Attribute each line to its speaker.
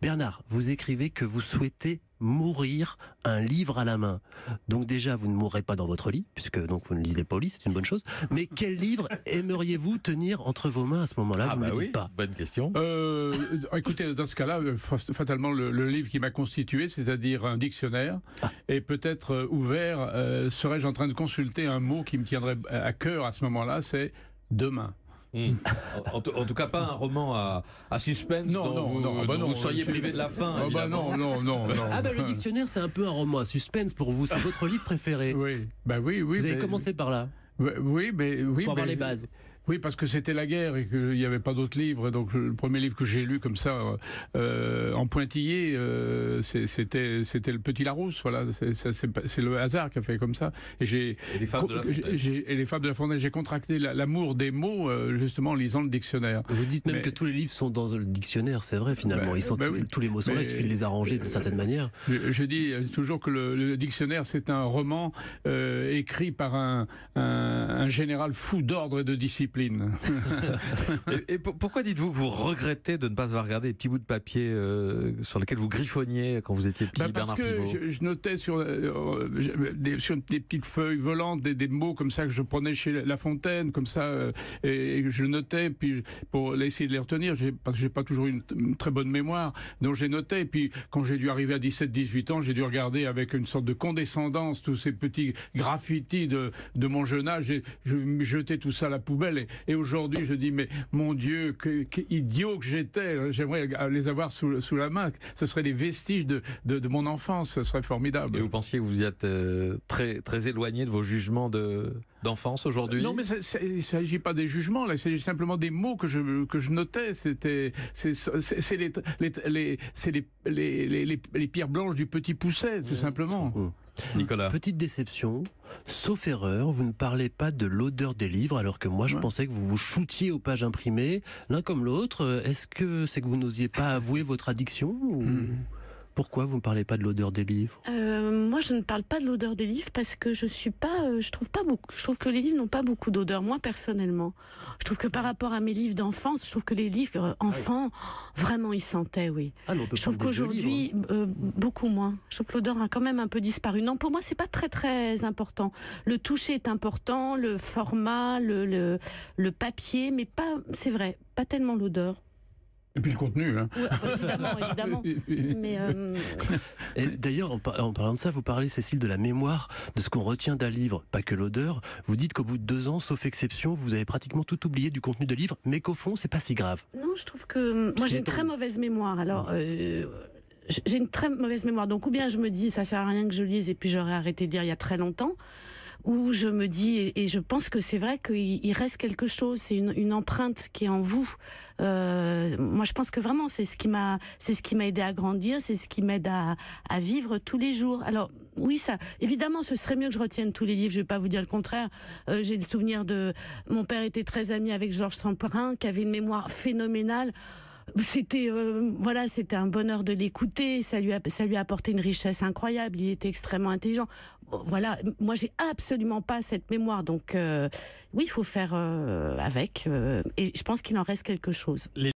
Speaker 1: Bernard, vous écrivez que vous souhaitez mourir un livre à la main. Donc déjà, vous ne mourrez pas dans votre lit, puisque donc vous ne lisez pas au lit, c'est une bonne chose. Mais quel livre aimeriez-vous tenir entre vos mains à ce moment-là ah bah oui, Bonne question.
Speaker 2: Euh, euh, écoutez, dans ce cas-là, euh, fatalement, le, livre qui m'a constitué, c'est-à-dire un dictionnaire, ah. est et peut-être ouvert, serais-je en train de consulter un mot qui me tiendrait à cœur à ce moment-là, c'est demain.
Speaker 1: Hmm. En, tout cas, pas un roman à, suspense non, dont non, vous, non, ah bah euh, soyez privé de la fin. Ah bah non, non, non, Ah ben le dictionnaire, c'est un peu un roman à suspense pour vous. C'est votre livre préféré. Oui, bah oui, oui. Vous avez commencé par là. Oui, mais oui. Pour avoir les bases. Oui,
Speaker 2: parce que c'était la guerre et qu'il n'y avait pas d'autres livres. Donc le premier livre que j'ai lu comme ça, euh, en pointillé, euh, c'était c'était le Petit Larousse. Voilà, c'est le hasard qui a fait comme ça. Et j'ai les fables de la Fontaine. Et les fables de la Fontaine. J'ai contracté l'amour des mots
Speaker 1: euh, justement en lisant le dictionnaire. Vous dites même que tous les livres sont dans le dictionnaire, c'est vrai finalement. Bah, Ils sont bah tous, les mots sont là. Il suffit de les arranger de certaine manière.
Speaker 2: Je, dis toujours que le, dictionnaire, c'est un roman écrit par un, un, un général fou d'ordre et de discipline
Speaker 1: et, pourquoi dites-vous que vous regrettez de ne pas avoir regardé les petits bouts de papier euh, sur lesquels vous griffonniez quand vous étiez petit, bah, parce que
Speaker 2: je, notais euh, euh, sur, des, petites feuilles volantes des, mots comme ça que je prenais chez La Fontaine, comme ça, et, je notais, puis pour essayer de les retenir, parce que j'ai pas toujours une, très bonne mémoire, donc j'ai noté, et puis quand j'ai dû arriver à 17-18 ans, j'ai dû regarder avec une sorte de condescendance tous ces petits graffitis de, mon jeune âge. Et je jetais tout ça à la poubelle. Et aujourd'hui, je dis, mais mon Dieu, que, que idiot que j'étais. Hein, j'aimerais les avoir sous, la main. Ce seraient les vestiges de, mon enfance. Ce serait formidable.
Speaker 1: Et vous pensiez que vous y êtes euh, très, très éloigné de vos jugements d'enfance aujourd'hui Non, mais
Speaker 2: il ne s'agit pas des jugements, là, c'est simplement des mots que je, que je notais. C'était, c'est, les, pierres blanches du
Speaker 1: petit pousset, tout simplement. Nicolas. Petite déception sauf erreur, vous ne parlez pas de l'odeur des livres, alors que moi, je pensais que vous vous shootiez aux pages imprimées, l'un comme l'autre. Euh, est-ce que c'est que vous n'osiez pas avouer votre addiction hmm. Pourquoi vous ne parlez pas de l'odeur des livres
Speaker 3: euh, Moi, je ne parle pas de l'odeur des livres parce que je suis pas, euh, je trouve pas beaucoup. Je trouve que les livres n'ont pas beaucoup d'odeur. Moi, personnellement, je trouve que par rapport à mes livres d'enfance, je trouve que les livres euh, ah enfants, vraiment, ils sentaient, oui. Ah
Speaker 1: je trouve qu'aujourd'hui,
Speaker 3: hein. beaucoup moins. Je trouve que l'odeur a quand même un peu disparu. Non, pour moi, c'est pas très très important. Le toucher est important, le format, le le, le papier, mais pas, c'est vrai, pas tellement l'odeur.
Speaker 1: Et puis le contenu. Hein. Ah, bah, évidemment, évidemment. Euh, d'ailleurs, en, parlant de ça, vous parlez, Cécile, de la mémoire, de ce qu'on retient d'un livre, pas que l'odeur. Vous dites qu'au bout de deux ans, sauf exception, vous avez pratiquement tout oublié du contenu de livre, mais qu'au fond, c'est pas si grave.
Speaker 3: Non, je trouve que. moi, j'ai une très mauvaise mémoire. Alors. Ah. Euh, j'ai une très mauvaise mémoire. Donc, ou bien je me dis, ça sert à rien que je lise, et puis j'aurais arrêté de dire il y a très longtemps où je me dis, et, je pense que c'est vrai qu'il reste quelque chose, c'est une, empreinte qui est en vous. Euh, moi, je pense que vraiment, c'est ce qui m'a, c'est ce qui m'a aidé à grandir, c'est ce qui m'aide à, vivre tous les jours. Alors, oui, ça, évidemment, ce serait mieux que je retienne tous les livres. Je ne vais pas vous dire le contraire. Euh, j'ai le souvenir de mon père était très ami avec Georges Temperin, qui avait une mémoire phénoménale c'était euh, voilà, c'était un bonheur de l'écouter. Ça lui a, ça lui apporté une richesse incroyable. Il était extrêmement intelligent. Voilà, moi j'ai absolument pas cette mémoire. Donc euh, oui, il faut faire euh, avec. et je pense qu'il en reste quelque chose.